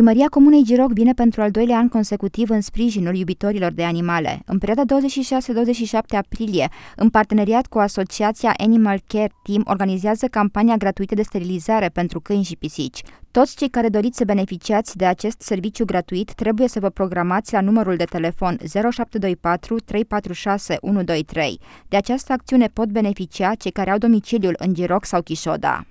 Primăria Comunei Giroc vine pentru al doilea an consecutiv în sprijinul iubitorilor de animale. În perioada 26-27 aprilie, în parteneriat cu asociația Animal Care Team, organizează campania gratuită de sterilizare pentru câini și pisici. Toți cei care doriți să beneficiați de acest serviciu gratuit trebuie să vă programați la numărul de telefon 0724 346 123. De această acțiune pot beneficia cei care au domiciliul în Giroc sau Chișoda.